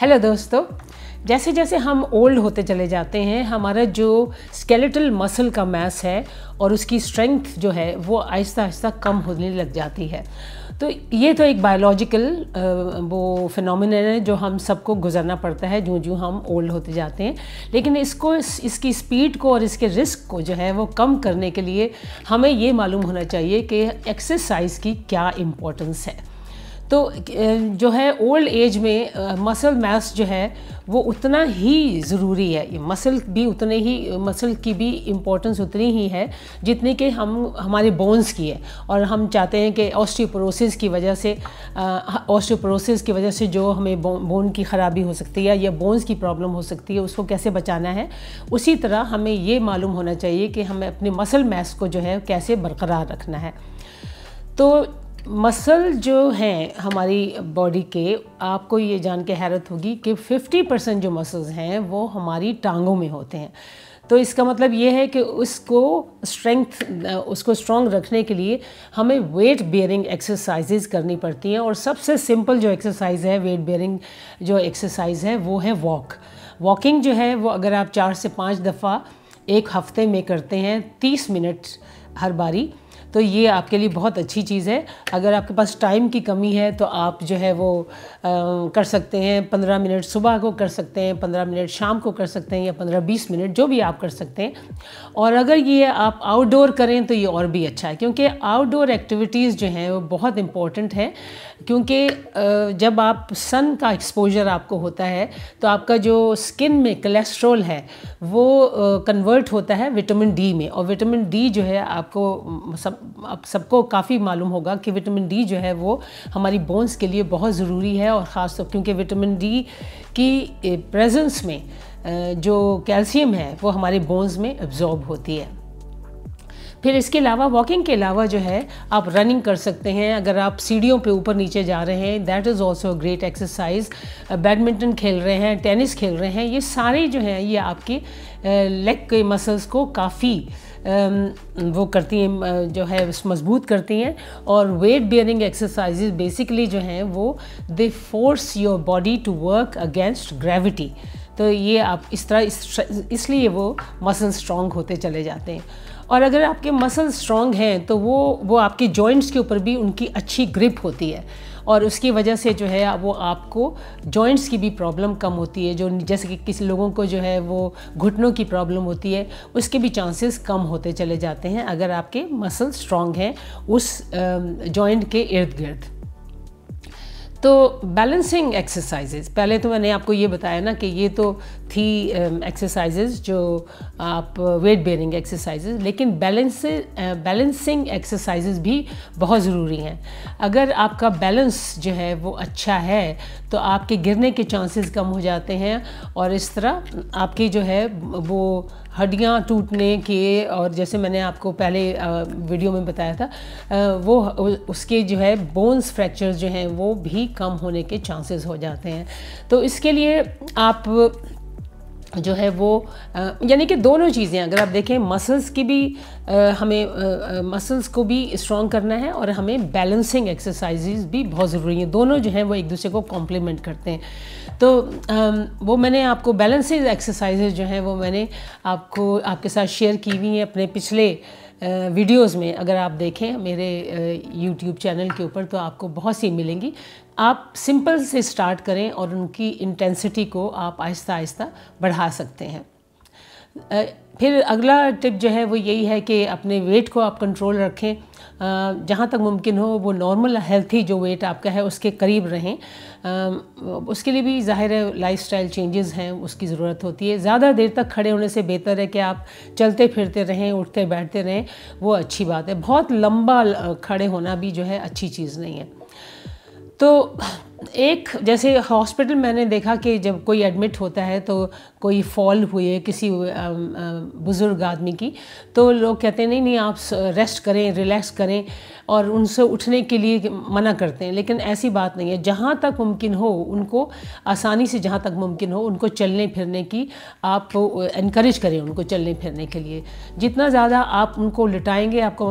hello दोस्तों जैसे जैसे हम ओल्ड होते चले जाते हैं हमारा जो स्केलेटल मसल का मैस है और उसकी स्ट्रेंथ जो है वो आहिस्ता आहिस्ता कम होने लग जाती है तो ये तो एक बायोलॉजिकल वो फिनोमिन है जो हम सबको गुजरना पड़ता है जो जो हम ओल्ड होते जाते हैं लेकिन इसको इसकी स्पीड को और इसके रिस्क को जो है वो कम करने के लिए हमें ये मालूम होना चाहिए कि एक्सरसाइज की क्या इम्पोर्टेंस है तो जो है ओल्ड एज में मसल मास जो है वो उतना ही ज़रूरी है मसल भी उतने ही मसल की भी इम्पोर्टेंस उतनी ही है जितनी कि हम हमारे बोन्स की है और हम चाहते हैं कि ऑस्टियोपोरोसिस की वजह से ऑस्टियोपोरोसिस की वजह से जो हमें बो, बोन की ख़राबी हो सकती है या बोन्स की प्रॉब्लम हो सकती है उसको कैसे बचाना है उसी तरह हमें ये मालूम होना चाहिए कि हमें अपने मसल मैस को जो है कैसे बरकरार रखना है तो मसल जो हैं हमारी बॉडी के आपको ये जान के हैरत होगी कि 50 परसेंट जो मसल्स हैं वो हमारी टांगों में होते हैं तो इसका मतलब ये है कि उसको स्ट्रेंथ उसको स्ट्रॉन्ग रखने के लिए हमें वेट बेयरिंग एक्सरसाइजेज करनी पड़ती हैं और सबसे सिंपल जो एक्सरसाइज है वेट बेयरिंग जो एक्सरसाइज है वो है वॉक वॉकिंग जो है वो अगर आप चार से पाँच दफ़ा एक हफ्ते में करते हैं तीस मिनट हर बारी तो ये आपके लिए बहुत अच्छी चीज़ है अगर आपके पास टाइम की कमी है तो आप जो है वो आ, कर सकते हैं पंद्रह मिनट सुबह को कर सकते हैं पंद्रह मिनट शाम को कर सकते हैं या पंद्रह बीस मिनट जो भी आप कर सकते हैं और अगर ये आप आउटडोर करें तो ये और भी अच्छा है क्योंकि आउटडोर एक्टिविटीज़ जो हैं वो बहुत इम्पॉर्टेंट है क्योंकि जब आप सन का एक्सपोजर आपको होता है तो आपका जो स्किन में कोलेस्ट्रोल है वो कन्वर्ट होता है विटामिन डी में और विटामिन डी जो है आपको सब आप सबको काफ़ी मालूम होगा कि विटामिन डी जो है वो हमारी बोन्स के लिए बहुत ज़रूरी है और ख़ास तो क्योंकि विटामिन डी की प्रेजेंस में जो कैल्शियम है वो हमारे बोन्स में एब्जॉर्ब होती है फिर इसके अलावा वॉकिंग के अलावा जो है आप रनिंग कर सकते हैं अगर आप सीढ़ियों पे ऊपर नीचे जा रहे हैं that is also great exercise badminton खेल रहे हैं टेनिस खेल रहे हैं ये सारे जो हैं ये आपके लेग के मसल्स को काफ़ी वो करती हैं जो है मजबूत करती हैं और वेट बियरिंग एक्सरसाइजेज बेसिकली जो हैं वो they force your body to work against gravity तो ये आप इस तरह इसलिए वो मसल स्ट्रॉन्ग होते चले जाते हैं और अगर आपके मसल स्ट्रॉन्ग हैं तो वो वो आपके जॉइंट्स के ऊपर भी उनकी अच्छी ग्रिप होती है और उसकी वजह से जो है वो आपको जॉइंट्स की भी प्रॉब्लम कम होती है जो जैसे कि किसी लोगों को जो है वो घुटनों की प्रॉब्लम होती है उसके भी चांसेस कम होते चले जाते हैं अगर आपके मसल स्ट्रॉन्ग हैं उस जॉइंट के इर्द गिर्द तो बैलेंसिंग एक्सरसाइजेज पहले तो मैंने आपको ये बताया ना कि ये तो थी एक्सरसाइजेज um, जो आप वेट बेयरिंग एक्सरसाइजेज लेकिन बैलेंस बैलेंसिंग एक्सरसाइजेज भी बहुत ज़रूरी हैं अगर आपका बैलेंस जो है वो अच्छा है तो आपके गिरने के चांसेस कम हो जाते हैं और इस तरह आपकी जो है वो हड्डियाँ टूटने के और जैसे मैंने आपको पहले वीडियो में बताया था वो उसके जो है बोन्स फ्रैक्चर्स जो हैं वो भी कम होने के चांसेस हो जाते हैं तो इसके लिए आप जो है वो यानी कि दोनों चीज़ें अगर आप देखें मसल्स की भी आ, हमें आ, मसल्स को भी स्ट्रॉन्ग करना है और हमें बैलेंसिंग एक्सरसाइजेज भी बहुत ज़रूरी हैं दोनों जो हैं वो एक दूसरे को कॉम्प्लीमेंट करते हैं तो आ, वो मैंने आपको बैलेंसिंग एक्सरसाइजेज जो हैं वो मैंने आपको आपके साथ शेयर की हुई हैं अपने पिछले वीडियोस में अगर आप देखें मेरे यूट्यूब चैनल के ऊपर तो आपको बहुत सी मिलेंगी आप सिंपल से स्टार्ट करें और उनकी इंटेंसिटी को आप आहिस्ता आहिस्ता बढ़ा सकते हैं फिर अगला टिप जो है वो यही है कि अपने वेट को आप कंट्रोल रखें जहाँ तक मुमकिन हो वो नॉर्मल हेल्थी जो वेट आपका है उसके करीब रहें उसके लिए भी ज़ाहिर है लाइफ स्टाइल चेंजेज़ हैं उसकी ज़रूरत होती है ज़्यादा देर तक खड़े होने से बेहतर है कि आप चलते फिरते रहें उठते बैठते रहें वो अच्छी बात है बहुत लंबा खड़े होना भी जो है अच्छी चीज़ नहीं है तो एक जैसे हॉस्पिटल मैंने देखा कि जब कोई एडमिट होता है तो कोई फॉल हुई है किसी बुज़ुर्ग आदमी की तो लोग कहते हैं नहीं नहीं आप रेस्ट करें रिलैक्स करें और उनसे उठने के लिए मना करते हैं लेकिन ऐसी बात नहीं है जहाँ तक मुमकिन हो उनको आसानी से जहाँ तक मुमकिन हो उनको चलने फिरने की आप इनक्रेज करें उनको चलने फिरने के लिए जितना ज़्यादा आप उनको लिटाएंगे आपको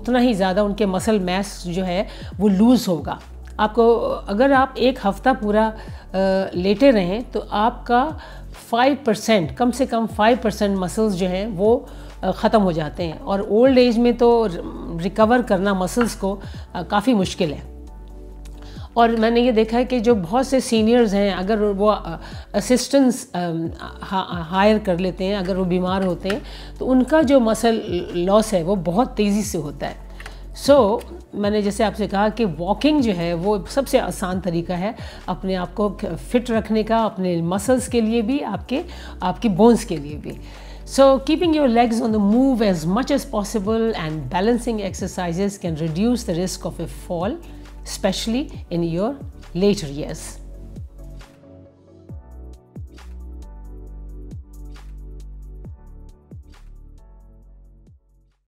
उतना ही ज़्यादा उनके मसल मैस जो है वो लूज़ होगा आपको अगर आप एक हफ्ता पूरा लेटे रहें तो आपका फाइव परसेंट कम से कम फाइव परसेंट मसल्स जो हैं वो ख़त्म हो जाते हैं और ओल्ड एज में तो रिकवर करना मसल्स को काफ़ी मुश्किल है और मैंने ये देखा है कि जो बहुत से सीनियर्स हैं अगर वो असिस्टेंस हायर कर लेते हैं अगर वो बीमार होते हैं तो उनका जो मसल लॉस है वो बहुत तेज़ी से होता है सो so, मैंने जैसे आपसे कहा कि वॉकिंग जो है वो सबसे आसान तरीका है अपने आप को फिट रखने का अपने मसल्स के लिए भी आपके आपके बोन्स के लिए भी so keeping your legs on the move as much as possible and balancing exercises can reduce the risk of a fall specially in your later years